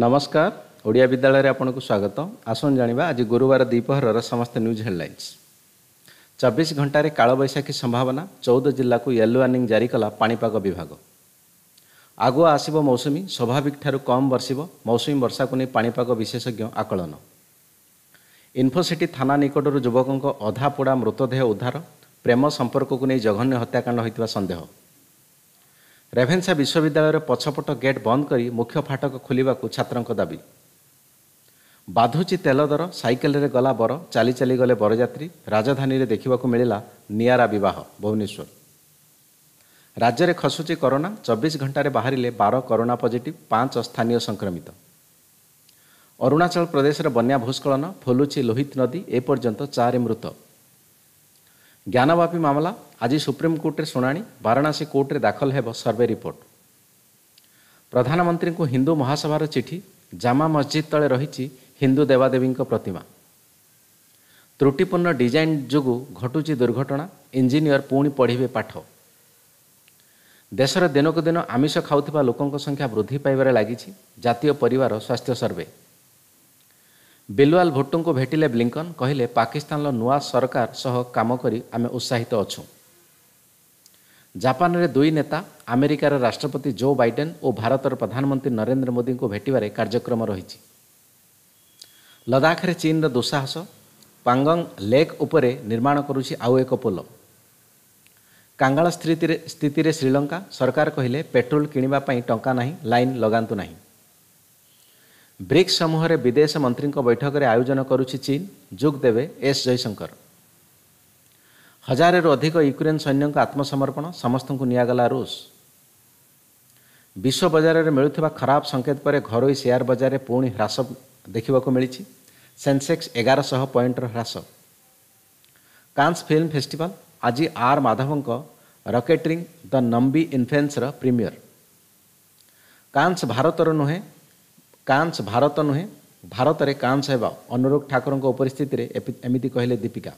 ନମସ୍କାର ଓଡ଼ିଆ ବିଦ୍ୟାଳୟରେ ଆପଣଙ୍କୁ ସ୍ୱାଗତ ଆସନ୍ତୁ ଜାଣିବା ଆଜି ଗୁରୁବାର ଦ୍ୱିପହରର ସମସ୍ତ ନ୍ୟୁଜ୍ ହେଡ୍ଲାଇନ୍ସ ଚବିଶ ଘଣ୍ଟାରେ କାଳବୈଶାଖୀ ସମ୍ଭାବନା ଚଉଦ ଜିଲ୍ଲାକୁ ୟେଲୋ ୱାର୍ଣ୍ଣିଂ ଜାରି କଲା ପାଣିପାଗ ବିଭାଗ ଆଗୁଆ ଆସିବ ମୌସୁମୀ ସ୍ୱାଭାବିକଠାରୁ କମ୍ ବର୍ଷିବ ମୌସୁମୀ ବର୍ଷାକୁ ନେଇ ପାଣିପାଗ ବିଶେଷଜ୍ଞ ଆକଳନ ଇନ୍ଫୋସିଟି ଥାନା ନିକଟରୁ ଯୁବକଙ୍କ ଅଧାପୋଡ଼ା ମୃତଦେହ ଉଦ୍ଧାର ପ୍ରେମ ସମ୍ପର୍କକୁ ନେଇ ଜଘନ୍ୟ ହତ୍ୟାକାଣ୍ଡ ହୋଇଥିବା ସନ୍ଦେହ ରେଭେନ୍ସା ବିଶ୍ୱବିଦ୍ୟାଳୟର ପଛପଟ ଗେଟ୍ ବନ୍ଦ କରି ମୁଖ୍ୟ ଫାଟକ ଖୋଲିବାକୁ ଛାତ୍ରଙ୍କ ଦାବି ବାଧୁଛି ତେଲ ଦର ସାଇକେଲରେ ଗଲା ବର ଚାଲି ଚାଲିଗଲେ ବରଯାତ୍ରୀ ରାଜଧାନୀରେ ଦେଖିବାକୁ ମିଳିଲା ନିଆରା ବିବାହ ଭୁବନେଶ୍ୱର ରାଜ୍ୟରେ ଖସୁଛି କରୋନା ଚବିଶ ଘଣ୍ଟାରେ ବାହାରିଲେ ବାର କରୋନା ପଜିଟିଭ୍ ପାଞ୍ଚ ସ୍ଥାନୀୟ ସଂକ୍ରମିତ ଅରୁଣାଚଳ ପ୍ରଦେଶର ବନ୍ୟା ଭୂସ୍କଳନ ଫୁଲୁଛି ଲୋହିତ ନଦୀ ଏପର୍ଯ୍ୟନ୍ତ ଚାରି ମୃତ জ্ঞানব্যাপী ମାମଲା ଆଜି ସୁପ୍ରିମକୋର୍ଟରେ ଶୁଣାଣି ବାରାଣାସୀ କୋର୍ଟରେ ଦାଖଲ ହେବ ସର୍ଭେ ରିପୋର୍ଟ ପ୍ରଧାନମନ୍ତ୍ରୀଙ୍କୁ ହିନ୍ଦୁ ମହାସଭାର ଚିଠି ଜାମା ମସଜିଦ୍ ତଳେ ରହିଛି ହିନ୍ଦୁ ଦେବାଦେବୀଙ୍କ ପ୍ରତିମା ତ୍ରୁଟିପୂର୍ଣ୍ଣ ଡିଜାଇନ୍ ଯୋଗୁଁ ଘଟୁଛି ଦୁର୍ଘଟଣା ଇଞ୍ଜିନିୟର ପୁଣି ପଢ଼ିବେ ପାଠ ଦେଶର ଦିନକୁ ଦିନ ଆମିଷ ଖାଉଥିବା ଲୋକଙ୍କ ସଂଖ୍ୟା ବୃଦ୍ଧି ପାଇବାରେ ଲାଗିଛି ଜାତୀୟ ପରିବାର ସ୍ୱାସ୍ଥ୍ୟ ସର୍ଭେ ବିଲୱାଲ ଭୁଟ୍ଟୋଙ୍କୁ ଭେଟିଲେ ବ୍ଲିଙ୍କନ୍ କହିଲେ ପାକିସ୍ତାନର ନୂଆ ସରକାର ସହ କାମ କରି ଆମେ ଉତ୍ସାହିତ ଅଛୁ ଜାପାନରେ ଦୁଇ ନେତା ଆମେରିକାର ରାଷ୍ଟ୍ରପତି ଜୋ ବାଇଡେନ୍ ଓ ଭାରତର ପ୍ରଧାନମନ୍ତ୍ରୀ ନରେନ୍ଦ୍ର ମୋଦିଙ୍କୁ ଭେଟିବାରେ କାର୍ଯ୍ୟକ୍ରମ ରହିଛି ଲଦାଖରେ ଚୀନର ଦୁଃସାହସ ପାଙ୍ଗଙ୍ଗ ଲେକ୍ ଉପରେ ନିର୍ମାଣ କରୁଛି ଆଉ ଏକ ପୋଲ କାଙ୍ଗାଳ ସ୍ଥିତିରେ ସ୍ଥିତିରେ ଶ୍ରୀଲଙ୍କା ସରକାର କହିଲେ ପେଟ୍ରୋଲ କିଣିବା ପାଇଁ ଟଙ୍କା ନାହିଁ ଲାଇନ୍ ଲଗାନ୍ତୁ ନାହିଁ ବ୍ରିକ୍ସ ସମୂହରେ ବିଦେଶ ମନ୍ତ୍ରୀଙ୍କ ବୈଠକରେ ଆୟୋଜନ କରୁଛି ଚୀନ୍ ଯୋଗ ଦେବେ ଏସ୍ ଜୟଶଙ୍କର ହଜାରେରୁ ଅଧିକ ୟୁକ୍ରେନ୍ ସୈନ୍ୟଙ୍କ ଆତ୍ମସମର୍ପଣ ସମସ୍ତଙ୍କୁ ନିଆଗଲା ରୁଷ ବିଶ୍ୱ ବଜାରରେ ମିଳୁଥିବା ଖରାପ ସଂକେତ ପରେ ଘରୋଇ ସେୟାର ବଜାରରେ ପୁଣି ହ୍ରାସ ଦେଖିବାକୁ ମିଳିଛି ସେନ୍ସେକ୍ସ ଏଗାରଶହ ପଏଣ୍ଟର ହ୍ରାସ କାନ୍ସ ଫିଲ୍ମ ଫେଷ୍ଟିଭାଲ ଆଜି ଆର୍ ମାଧବଙ୍କ ରକେଟରିଂ ଦ ନମ୍ବି ଇନ୍ଫେନ୍ସର ପ୍ରିମିୟର କାନ୍ସ ଭାରତର ନୁହେଁ କାନ୍ସ ଭାରତ ନୁହେଁ ଭାରତରେ କାନ୍ସ ହେବା ଅନୁରୋଗ ଠାକୁରଙ୍କ ଉପସ୍ଥିତିରେ ଏମିତି କହିଲେ ଦୀପିକା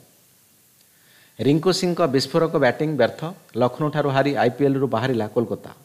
ରିଙ୍କୁ ସିଂଙ୍କ ବିସ୍ଫୋରକ ବ୍ୟାଟିଂ ବ୍ୟର୍ଥ ଲକ୍ଷ୍ନୌଠାରୁ ହାରି ଆଇପିଏଲ୍ରୁ ବାହାରିଲା କୋଲକାତା